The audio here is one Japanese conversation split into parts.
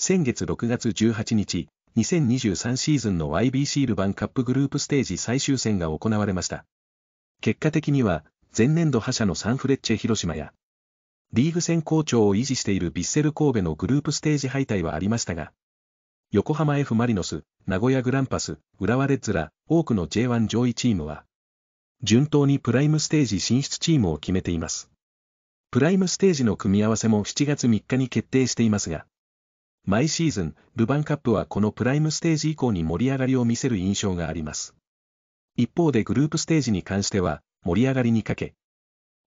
先月6月18日、2023シーズンの YBC ルヴァンカップグループステージ最終戦が行われました。結果的には、前年度覇者のサンフレッチェ広島や、リーグ戦好調を維持しているビッセル神戸のグループステージ敗退はありましたが、横浜 F・ マリノス、名古屋グランパス、浦和レッズら、多くの J1 上位チームは、順当にプライムステージ進出チームを決めています。プライムステージの組み合わせも7月3日に決定していますが、毎シーズン、ルヴァンカップはこのプライムステージ以降に盛り上がりを見せる印象があります。一方でグループステージに関しては、盛り上がりにかけ、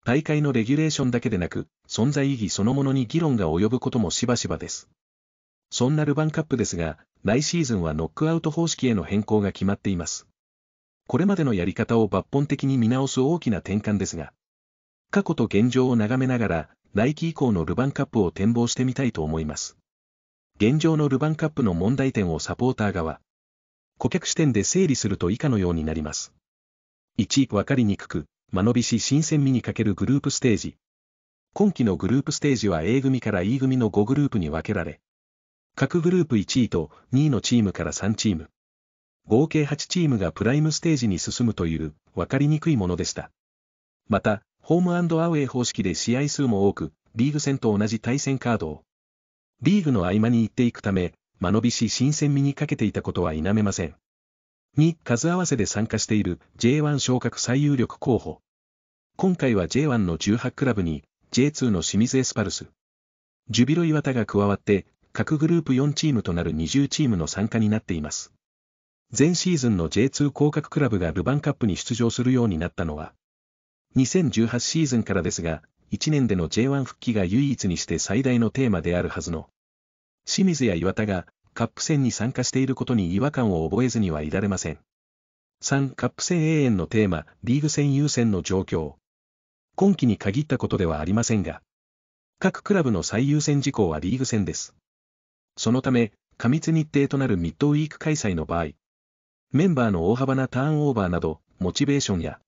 大会のレギュレーションだけでなく、存在意義そのものに議論が及ぶこともしばしばです。そんなルヴァンカップですが、来シーズンはノックアウト方式への変更が決まっています。これまでのやり方を抜本的に見直す大きな転換ですが、過去と現状を眺めながら、来季以降のルヴァンカップを展望してみたいと思います。現状のルヴァンカップの問題点をサポーター側、顧客視点で整理すると以下のようになります。1、わかりにくく、間延びし新鮮味にかけるグループステージ。今期のグループステージは A 組から E 組の5グループに分けられ、各グループ1位と2位のチームから3チーム。合計8チームがプライムステージに進むという、わかりにくいものでした。また、ホームアウェイ方式で試合数も多く、リーグ戦と同じ対戦カードを、リーグの合間に行っていくため、間延びし新鮮味にかけていたことは否めません。に数合わせで参加している J1 昇格最有力候補。今回は J1 の18クラブに J2 の清水エスパルス。ジュビロワ田が加わって各グループ4チームとなる20チームの参加になっています。前シーズンの J2 降格クラブがルヴァンカップに出場するようになったのは、2018シーズンからですが、1年での J1 復帰が唯一にして最大のテーマであるはずの、清水や岩田が、カップ戦に参加していることに違和感を覚えずにはいられません。3カップ戦永遠のテーマ、リーグ戦優先の状況。今季に限ったことではありませんが、各クラブの最優先事項はリーグ戦です。そのため、過密日程となるミッドウィーク開催の場合、メンバーの大幅なターンオーバーなど、モチベーションや、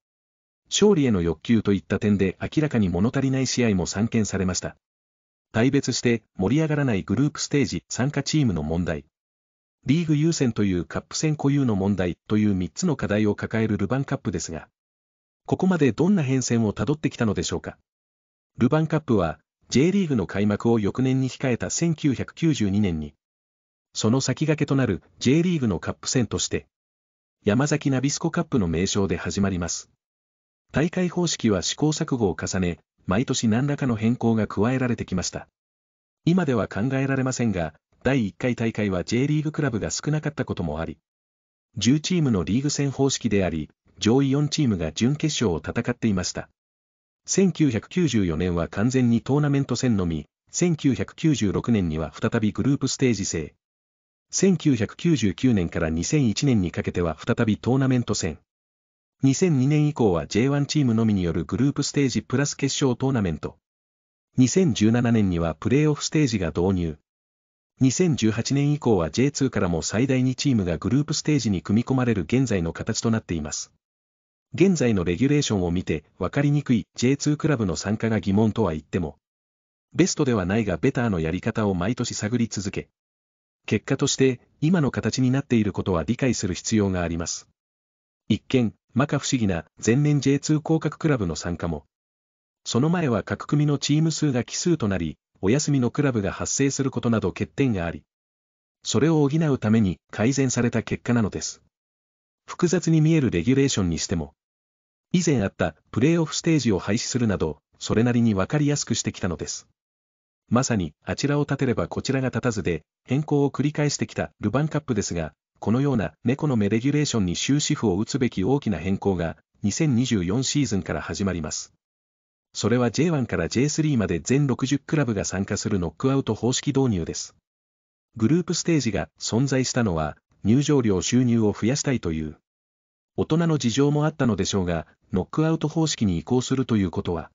勝利への欲求といった点で明らかに物足りない試合も散見されました。大別して盛り上がらないグループステージ参加チームの問題。リーグ優先というカップ戦固有の問題という3つの課題を抱えるルヴァンカップですが、ここまでどんな変遷をたどってきたのでしょうか。ルヴァンカップは、J リーグの開幕を翌年に控えた1992年に、その先駆けとなる J リーグのカップ戦として、山崎ナビスコカップの名称で始まります。大会方式は試行錯誤を重ね、毎年何らかの変更が加えられてきました。今では考えられませんが、第1回大会は J リーグクラブが少なかったこともあり、10チームのリーグ戦方式であり、上位4チームが準決勝を戦っていました。1994年は完全にトーナメント戦のみ、1996年には再びグループステージ制。1999年から2001年にかけては再びトーナメント戦。2002年以降は J1 チームのみによるグループステージプラス決勝トーナメント。2017年にはプレイオフステージが導入。2018年以降は J2 からも最大2チームがグループステージに組み込まれる現在の形となっています。現在のレギュレーションを見て分かりにくい J2 クラブの参加が疑問とは言っても、ベストではないがベターのやり方を毎年探り続け、結果として今の形になっていることは理解する必要があります。一見、摩訶不思議な全面 J2 降格クラブの参加も。その前は各組のチーム数が奇数となり、お休みのクラブが発生することなど欠点があり、それを補うために改善された結果なのです。複雑に見えるレギュレーションにしても、以前あったプレーオフステージを廃止するなど、それなりにわかりやすくしてきたのです。まさに、あちらを立てればこちらが立たずで、変更を繰り返してきたルヴァンカップですが、このような猫の目レギュレーションに終止符を打つべき大きな変更が、2024シーズンから始まります。それは J1 から J3 まで全60クラブが参加するノックアウト方式導入です。グループステージが存在したのは、入場料収入を増やしたいという。大人の事情もあったのでしょうが、ノックアウト方式に移行するということは、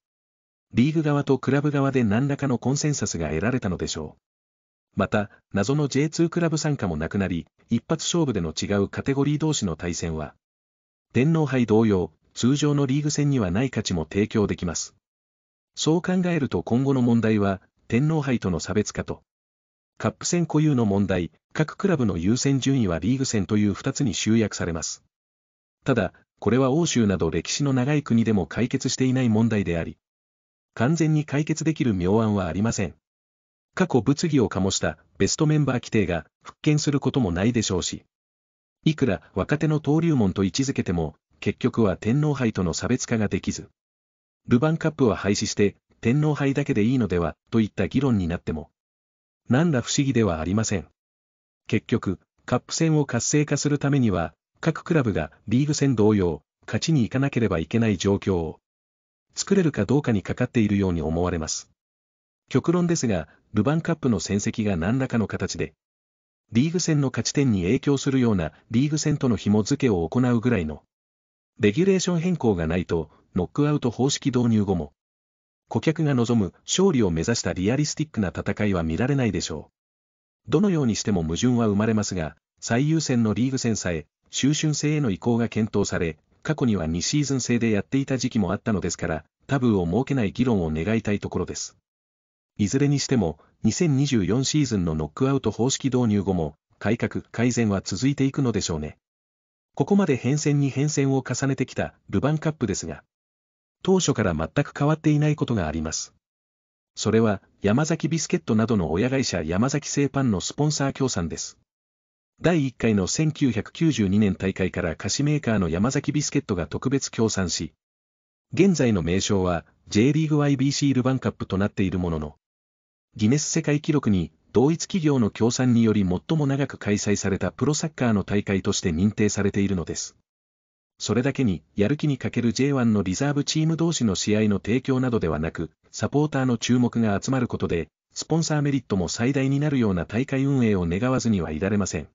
リーグ側とクラブ側で何らかのコンセンサスが得られたのでしょう。また、謎の J2 クラブ参加もなくなり、一発勝負での違うカテゴリー同士の対戦は、天皇杯同様、通常のリーグ戦にはない価値も提供できます。そう考えると今後の問題は、天皇杯との差別化と、カップ戦固有の問題、各クラブの優先順位はリーグ戦という2つに集約されます。ただ、これは欧州など歴史の長い国でも解決していない問題であり、完全に解決できる妙案はありません。過去物議を醸したベストメンバー規定が復権することもないでしょうし。いくら若手の登竜門と位置づけても、結局は天皇杯との差別化ができず。ルヴァンカップは廃止して天皇杯だけでいいのではといった議論になっても、何ら不思議ではありません。結局、カップ戦を活性化するためには、各クラブがリーグ戦同様、勝ちに行かなければいけない状況を作れるかどうかにかかっているように思われます。極論ですが、ルヴァンカップの戦績が何らかの形で、リーグ戦の勝ち点に影響するようなリーグ戦との紐付けを行うぐらいの、レギュレーション変更がないと、ノックアウト方式導入後も、顧客が望む勝利を目指したリアリスティックな戦いは見られないでしょう。どのようにしても矛盾は生まれますが、最優先のリーグ戦さえ、終春制への移行が検討され、過去には2シーズン制でやっていた時期もあったのですから、タブーを設けない議論を願いたいところです。いずれにしても、2024シーズンのノックアウト方式導入後も、改革、改善は続いていくのでしょうね。ここまで変遷に変遷を重ねてきたルヴァンカップですが、当初から全く変わっていないことがあります。それは、山崎ビスケットなどの親会社山崎製パンのスポンサー協賛です。第1回の1992年大会から菓子メーカーの山崎ビスケットが特別協賛し、現在の名称は J リーグ YBC ルヴァンカップとなっているものの、ギネス世界記録に同一企業の協賛により最も長く開催されたプロサッカーの大会として認定されているのです。それだけに、やる気に欠ける J1 のリザーブチーム同士の試合の提供などではなく、サポーターの注目が集まることで、スポンサーメリットも最大になるような大会運営を願わずにはいられません。